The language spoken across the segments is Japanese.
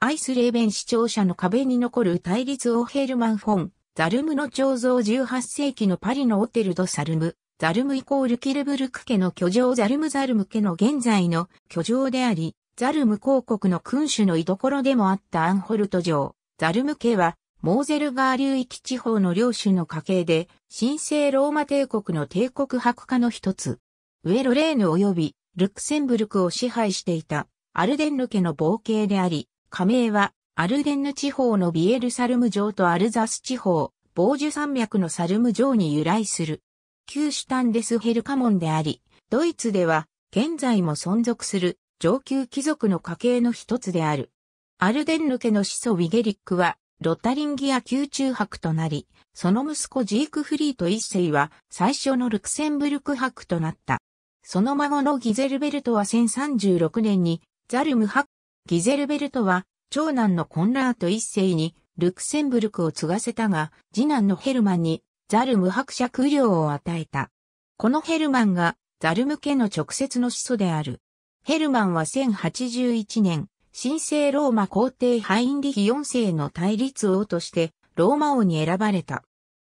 アイスレーベン視聴者の壁に残る対立オーヘルマン・フォン、ザルムの彫像18世紀のパリのオテル・ド・サルム、ザルムイコールキルブルク家の居城ザルムザルム家の現在の居城であり、ザルム公国の君主の居所でもあったアンホルト城、ザルム家は、モーゼルガー流域地方の領主の家系で、神聖ローマ帝国の帝国白化の一つ。ウェロレーヌ及びルクセンブルクを支配していたアルデンヌ家の冒険であり、加盟は、アルデンヌ地方のビエルサルム城とアルザス地方、ボージュ山脈のサルム城に由来する。旧シュタンデスヘルカモンであり、ドイツでは、現在も存続する上級貴族の家系の一つである。アルデンヌ家の始祖ウィゲリックは、ロタリンギア宮中博となり、その息子ジークフリート一世は最初のルクセンブルク博となった。その孫のギゼルベルトは1036年にザルム博ギゼルベルトは、長男のコンラート一世に、ルクセンブルクを継がせたが、次男のヘルマンに、ザルム伯爵領を与えた。このヘルマンが、ザルム家の直接の始祖である。ヘルマンは1081年、神聖ローマ皇帝ハインリヒ4世の対立王として、ローマ王に選ばれた。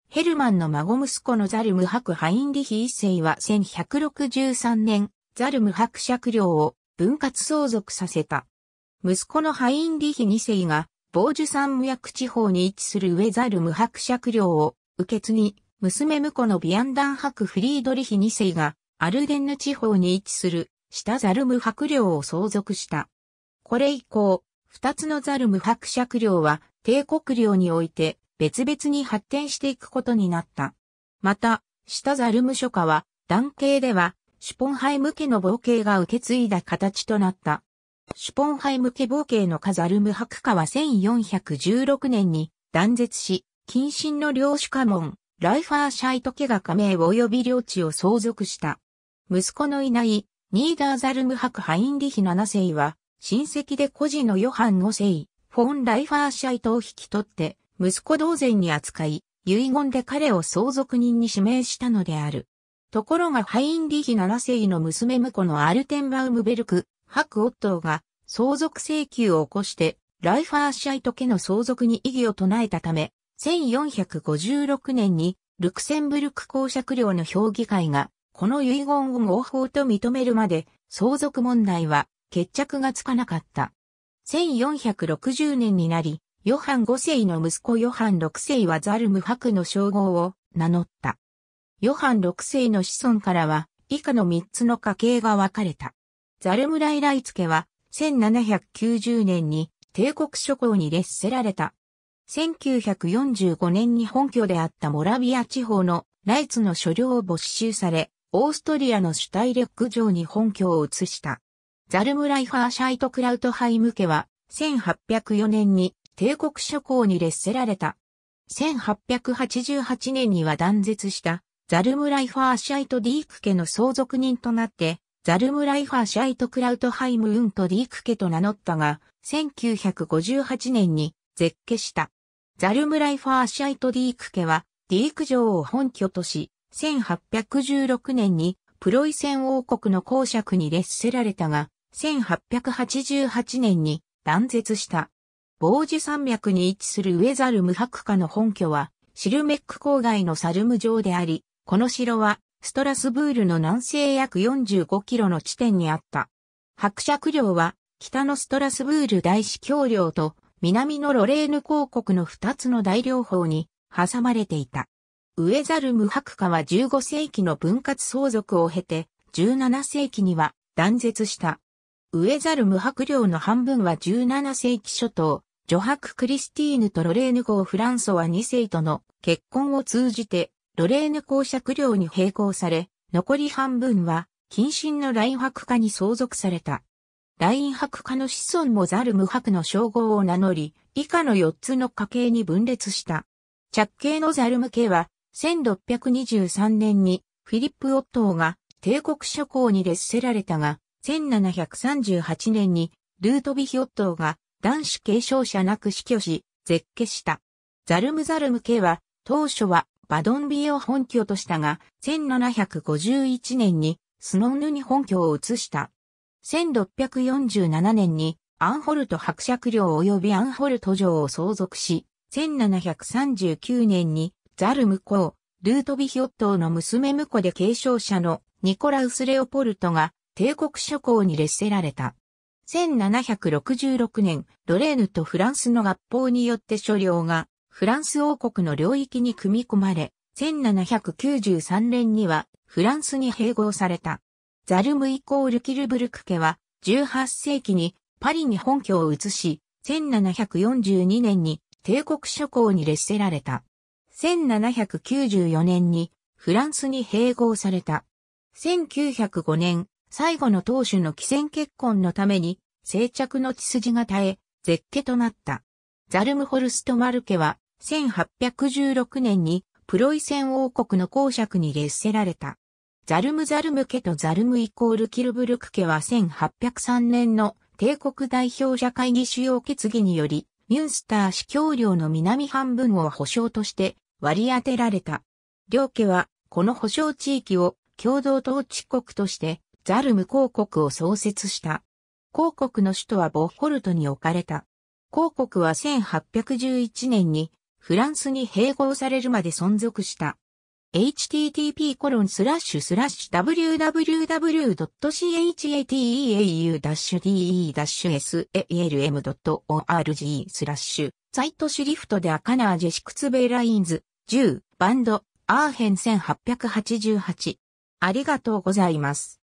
ヘルマンの孫息子のザルム伯ハインリヒ一世は1163年、ザルム伯爵領を分割相続させた。息子のハインリヒ2世が、ボージュ山無役地方に位置するウェザル無伯爵領を受け継ぎ、娘婿のビアンダン伯フリードリヒ2世が、アルデンヌ地方に位置する、下ザルム伯領を相続した。これ以降、二つのザルム伯爵領は、帝国領において、別々に発展していくことになった。また、下ザルム諸家は、男系では、シュポンハイム家の冒険が受け継いだ形となった。シュポンハイム家暴険のカザルム博家は1416年に断絶し、近親の領主家門、ライファーシャイト家が加盟及び領地を相続した。息子のいないニーダーザルム博ハインリヒ7世は、親戚で孤児のヨハン5世、フォン・ライファーシャイトを引き取って、息子同然に扱い、遺言で彼を相続人に指名したのである。ところがハインリヒ7世の娘婿のアルテンバウムベルク、白オットーが相続請求を起こして、ライファーシャイト家の相続に異議を唱えたため、1456年にルクセンブルク公爵領の評議会が、この遺言を合法と認めるまで、相続問題は決着がつかなかった。1460年になり、ヨハン5世の息子ヨハン6世はザルムクの称号を名乗った。ヨハン6世の子孫からは、以下の3つの家系が分かれた。ザルムライライツ家は、1790年に帝国諸侯に列せられた。1945年に本拠であったモラビア地方のライツの所領を没収され、オーストリアのシュタイレック城に本拠を移した。ザルムライファーシャイトクラウトハイム家は、1804年に帝国諸侯に列せられた。1888年には断絶したザルムライファーシャイトディーク家の相続人となって、ザルムライファ・ー・シャイト・クラウト・ハイム・ウント・ディーク家と名乗ったが、1958年に絶家した。ザルムライファー・シャイト・ディーク家は、ディーク城を本拠とし、1816年にプロイセン王国の公爵に列せられたが、1888年に断絶した。傍受山脈に位置するウェザルム博家の本拠は、シルメック郊外のサルム城であり、この城はストラスブールの南西約45キロの地点にあった。伯爵領は、北のストラスブール大司教領と、南のロレーヌ公国の2つの大領法に、挟まれていた。ウェザルム伯家は15世紀の分割相続を経て、17世紀には断絶した。ウェザルム伯領の半分は17世紀初頭、女伯クリスティーヌとロレーヌ公フランソワ2世との結婚を通じてロレーヌ公爵領に並行され、残り半分は、近親のライン博家に相続された。ライン博家の子孫もザルム博の称号を名乗り、以下の4つの家系に分裂した。着系のザルム家は、1623年にフィリップ・オットーが帝国諸侯に列せられたが、1738年にルートビヒ・オットーが男子継承者なく死去し、絶家した。ザルムザルム家は、当初はバドンビエを本拠としたが、1751年にスノンヌに本拠を移した。1647年にアンホルト伯爵領及びアンホルト城を相続し、1739年にザルム公、ルートビヒョットーの娘婿で継承者のニコラウス・レオポルトが帝国諸侯に列せられた。1766年、ロレーヌとフランスの合法によって所領がフランス王国の領域に組み込まれ、1793年にはフランスに併合された。ザルムイコールキルブルク家は18世紀にパリに本拠を移し、1742年に帝国諸侯に列せられた。1794年にフランスに併合された。1905年、最後の当主の帰戦結婚のために、静着の血筋が絶え、絶家となった。ザルムホルスト・マルケは、1816年にプロイセン王国の公爵に列せられた。ザルムザルム家とザルムイコールキルブルク家は1803年の帝国代表者会議主要決議により、ミュンスター司教領の南半分を保障として割り当てられた。両家はこの保障地域を共同統治国としてザルム公国を創設した。公国の首都はボッホルトに置かれた。公国は1811年にフランスに併合されるまで存続した。http://www.chateau-salm.org スラッシュ、サイトシリフトでアカナージェシクツベイラインズ、10、バンド、アーヘン1888。ありがとうございます。